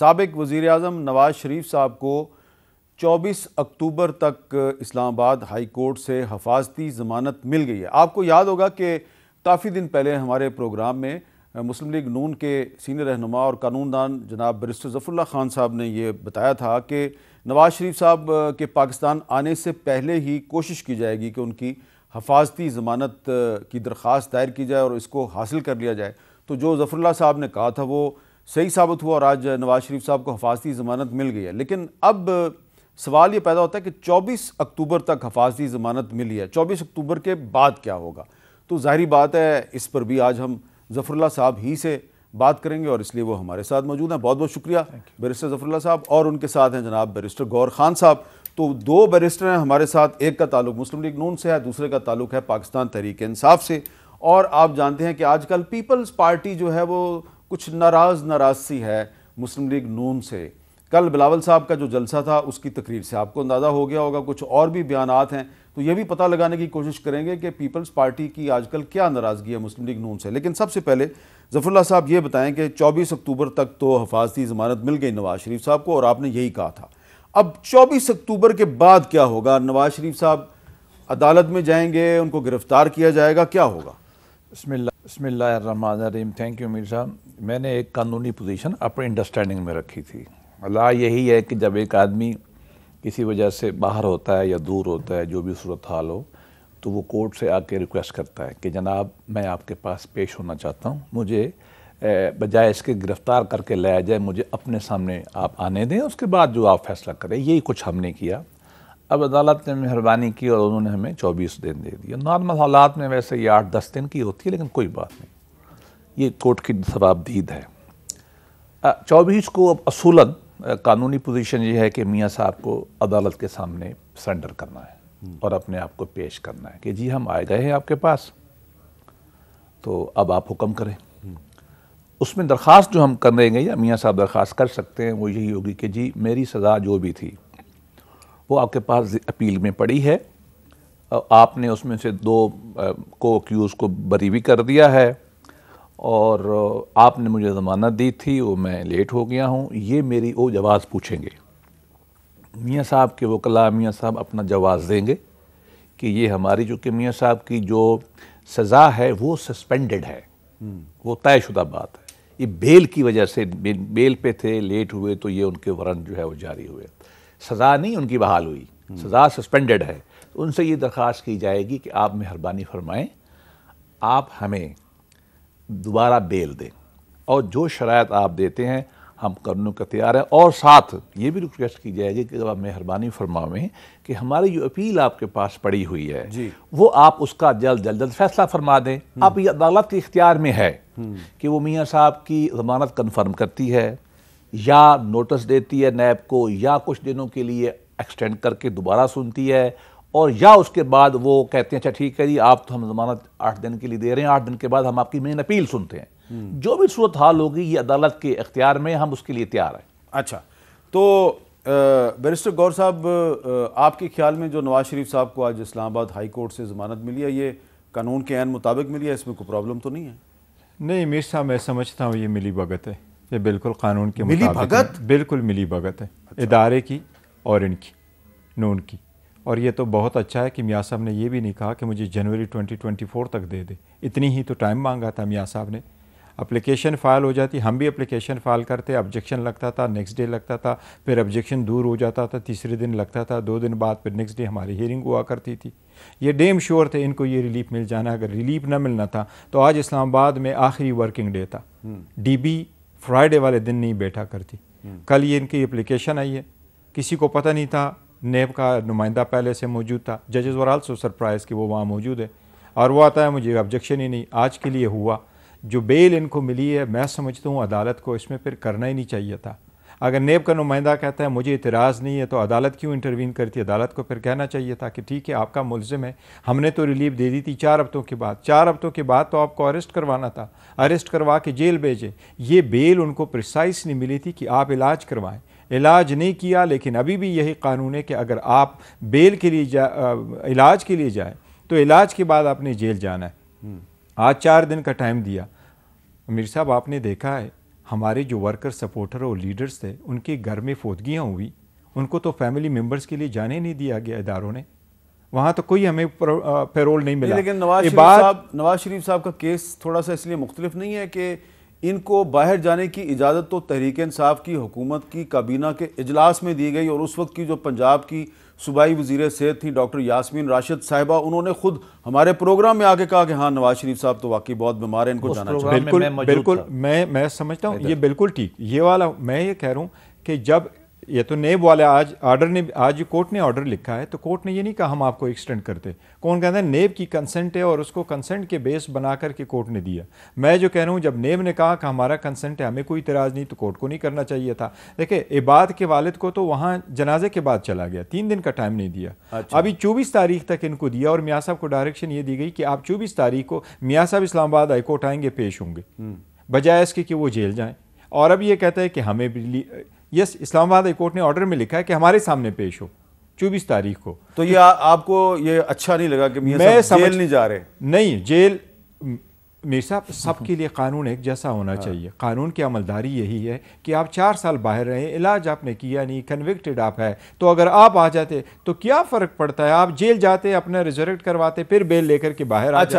सबक वज़ी अजम नवाज शरीफ साहब को 24 अक्टूबर तक इस्लामाबाद हाई कोर्ट से हफाजती ज़मानत मिल गई है आपको याद होगा कि काफ़ी दिन पहले हमारे प्रोग्राम में मुस्लिम लीग नून के सीनियर रहनुमा और कानूनदान जनाब बरिस्टर ज़फ़रल्ला ख़ान साहब ने यह बताया था कि नवाज शरीफ साहब के पाकिस्तान आने से पहले ही कोशिश की जाएगी कि उनकी हफाजती ज़मानत की दरख्वास दायर की जाए और इसको हासिल कर लिया जाए तो जो जफ़रल्ला साहब ने कहा था वो सही साबित हुआ और आज नवाज शरीफ साहब को हफाजती ज़मानत मिल गई है लेकिन अब सवाल ये पैदा होता है कि 24 अक्टूबर तक हफाजती ज़मानत मिली है 24 अक्टूबर के बाद क्या होगा तो जाहरी बात है इस पर भी आज हम जफरल्ला साहब ही से बात करेंगे और इसलिए वो हमारे साथ मौजूद हैं बहुत बहुत शुक्रिया बैरिस्टर जफरुल्ला साहब और उनके साथ हैं जनाब बैरिस्टर गौर खान साहब तो दो बैरिस्टर हैं हमारे साथ एक का ताल्लुक मुस्लिम लीग नून से है दूसरे का ताल्लुक है पाकिस्तान तहरीक इंसाफ से और आप जानते हैं कि आजकल पीपल्स पार्टी जो है वो कुछ नाराज़ नाराज़ सी है मुस्लिम लीग नून से कल बिलावल साहब का जो जलसा था उसकी तकरीर से आपको अंदाज़ा हो गया होगा कुछ और भी बयान हैं तो ये भी पता लगाने की कोशिश करेंगे कि पीपल्स पार्टी की आजकल क्या नाराज़गी है मुस्लिम लीग नून से लेकिन सबसे पहले जफरल्ला साहब ये बताएं कि 24 अक्टूबर तक तो हफाजती ज़मानत मिल गई नवाज़ शरीफ साहब को और आपने यही कहा था अब 24 अक्टूबर के बाद क्या होगा नवाज़ शरीफ साहब अदालत में जाएंगे उनको गिरफ़्तार किया जाएगा क्या होगा बसमिल्ल बसमीम थैंक यू मीर साहब मैंने एक कानूनी पोजीशन अपने अंडरस्टैंडिंग में रखी थी ला यही है कि जब एक आदमी किसी वजह से बाहर होता है या दूर होता है जो भी सूरत हाल हो तो वो कोर्ट से आके रिक्वेस्ट करता है कि जनाब मैं आपके पास पेश होना चाहता हूँ मुझे बजाय इसके गिरफ़्तार करके लाया जाए मुझे अपने सामने आप आने दें उसके बाद जो आप फैसला करें यही कुछ हमने किया अब अदालत ने मेहरबानी की और उन्होंने हमें चौबीस दिन दे दिए नॉर्मल हालात में वैसे ये आठ दस दिन की होती है लेकिन कोई बात नहीं ये कोर्ट की जवाबदीद है चौबीस को अब असूलन कानूनी पोजीशन ये है कि मियाँ साहब को अदालत के सामने सरेंडर करना है और अपने आप को पेश करना है कि जी हम आए गए हैं आपके पास तो अब आप हुक्म करें उसमें दरख्वास्त जो हम कर देंगे या मियाँ साहब दरख्वास्त कर सकते हैं वो यही होगी कि जी मेरी सज़ा जो भी थी वो आपके पास अपील में पड़ी है आपने उसमें से दो को अक्यूज़ को बरी भी कर दिया है और आपने मुझे ज़मानत दी थी वो मैं लेट हो गया हूँ ये मेरी वो जवाज़ पूछेंगे मियाँ साहब के वकला मियाँ साहब अपना जवाब देंगे कि ये हमारी कि मियाँ साहब की जो सज़ा है वो सस्पेंडेड है हम्म। वो तयशुदा बात है ये बेल की वजह से बेल पे थे लेट हुए तो ये उनके वरन जो है वो जारी हुए सज़ा नहीं उनकी बहाल हुई सज़ा सस्पेंडेड है तो उनसे ये दरख्वास्त की जाएगी कि आप मेहरबानी फरमाएं आप हमें दोबारा बेल दें और जो शरात आप देते हैं हम करने को तैयार हैं और साथ ये भी रिक्वेस्ट की जाएगी कि आप मेहरबानी फरमावें कि हमारी जो अपील आपके पास पड़ी हुई है वो आप उसका जल्द जल्द जल फैसला फरमा दें हम्म। आप ये अदालत के इख्तियार में है हम्म। कि वो मियाँ साहब की जमानत कन्फर्म करती है या नोटिस देती है नैब को या कुछ दिनों के लिए एक्सटेंड करके दोबारा सुनती है और या उसके बाद वो कहते हैं अच्छा ठीक है जी आप तो हम जमानत आठ दिन के लिए दे रहे हैं आठ दिन के बाद हम आपकी मेन अपील सुनते हैं हम्म। जो भी सूरत हाल होगी ये अदालत के अख्तियार में हम उसके लिए तैयार हैं अच्छा तो बैरिस्टर गौर साहब आपके ख्याल में जो नवाज शरीफ साहब को आज इस्लामाबाद हाई कोर्ट से ज़मानत मिली है ये कानून के आन मुताबिक मिली है इसमें कोई प्रॉब्लम तो नहीं है नहीं मीर साहब मैं समझता हूँ ये मिली भगत है ये बिल्कुल कानून के मिली भगत बिल्कुल मिली भगत है अच्छा। इदारे की और इनकी नून की और ये तो बहुत अच्छा है कि मियाँ साहब ने ये भी नहीं कहा कि मुझे जनवरी 2024 तक दे दे इतनी ही तो टाइम मांगा था मियाँ साहब ने अप्लीकेशन फ़ाइल हो जाती हम भी अप्लीकेशन फ़ाइल करते ऑब्जेक्शन लगता था नेक्स्ट डे लगता था फिर ऑब्जेक्शन दूर हो जाता था तीसरे दिन लगता था दो दिन बाद फिर नेक्स्ट डे हमारी हियरिंग हुआ करती थी ये डेम श्योर थे इनको ये रिलीफ मिल जाना अगर रिलीफ ना मिलना था तो आज इस्लामाबाद में आखिरी वर्किंग डे था डी हम्म। फ्राइडे वाले दिन नहीं बैठा करती हम्म। कल ये इनकी अप्लीकेशन आई है किसी को पता नहीं था नेब का नुमाइंदा पहले से मौजूद था जजेज वर आल्सो सरप्राइज कि वो वहाँ मौजूद है और वो आता है मुझे ऑब्जेक्शन ही नहीं आज के लिए हुआ जो बेल इनको मिली है मैं समझता हूँ अदालत को इसमें फिर करना ही नहीं चाहिए था अगर नेब का नुमाइंदा कहता है मुझे इतराज़ नहीं है तो अदालत क्यों इंटरवीन करती है अदालत को फिर कहना चाहिए था कि ठीक है आपका मुलजम है हमने तो रिलीफ दे दी थी चार हफ्तों के बाद चार हफ्तों के बाद तो आपको अरेस्ट करवाना था अरेस्ट करवा के जेल भेजे ये बेल उनको प्रिसाइस नहीं मिली थी कि आप इलाज करवाएँ इलाज नहीं किया लेकिन अभी भी यही कानून है कि अगर आप बेल के लिए जा इलाज के लिए जाए तो इलाज के बाद आपने जेल जाना है हम्म। आज चार दिन का टाइम दिया मीर साहब आपने देखा है हमारे जो वर्कर सपोर्टर और लीडर्स थे उनके घर में फोदगियाँ हुई उनको तो फैमिली मेम्बर्स के लिए जाने नहीं दिया गया इदारों ने वहाँ तो कोई हमें पेरोल नहीं मिला लेकिन नवाज शरीफ साहब नवाज शरीफ साहब का केस थोड़ा सा इसलिए मुख्तलिफ नहीं है कि इनको बाहर जाने की इजाज़त तो तहरीक इंसाफ की हुकूमत की काबीना के अजलास में दी गई और उस वक्त की जो पंजाब की सूबाई वजीर सेहत थी डॉक्टर यासमीन राशिद साहिबा उन्होंने खुद हमारे प्रोग्राम में आके कहा कि हाँ नवाज शरीफ साहब तो वाकई बहुत बीमार हैं इनको जाना चाहिए बिल्कुल मैं बिल्कुल मैं मैं समझता हूँ ये बिल्कुल ठीक ये वाला मैं ये कह रहा हूँ कि जब ये तो नेब वाले आज ऑर्डर ने आज कोर्ट ने ऑर्डर लिखा है तो कोर्ट ने ये नहीं कहा हम आपको एक्सटेंड करते कौन कहता है नेब की कंसेंट है और उसको कंसेंट के बेस बना करके कोर्ट ने दिया मैं जो कह रहा हूँ जब नेब ने कहा कि हमारा कंसेंट है हमें कोई इतराज़ नहीं तो कोर्ट को नहीं करना चाहिए था देखिए इबाद के वालद को तो वहाँ जनाजे के बाद चला गया तीन दिन का टाइम नहीं दिया अच्छा। अभी चौबीस तारीख तक इनको दिया और मियाँ साहब को डायरेक्शन ये दी गई कि आप चौबीस तारीख को मियाँ साहब इस्लामाबाद हाईकोर्ट आएंगे पेश होंगे हम्म। बजाय इसके कि वो जेल जाएँ और अब ये कहता है कि हमें बिजली यस इस्लामाबाद हाई कोर्ट ने ऑर्डर में लिखा है कि हमारे सामने पेश हो चौबीस तारीख को तो ये आपको ये अच्छा नहीं लगा कि मैं समझ जेल नहीं जा रहे नहीं जेल मेरे साहब सबके लिए कानून एक जैसा होना हाँ। चाहिए कानून की अमलदारी यही है कि आप चार साल बाहर रहे इलाज आपने किया नहीं कन्विक्टेड आप है तो अगर आप आ जाते तो क्या फ़र्क पड़ता है आप जेल जाते अपना रिजर्व करवाते फिर बेल लेकर के बाहर अच्छा। आ जाते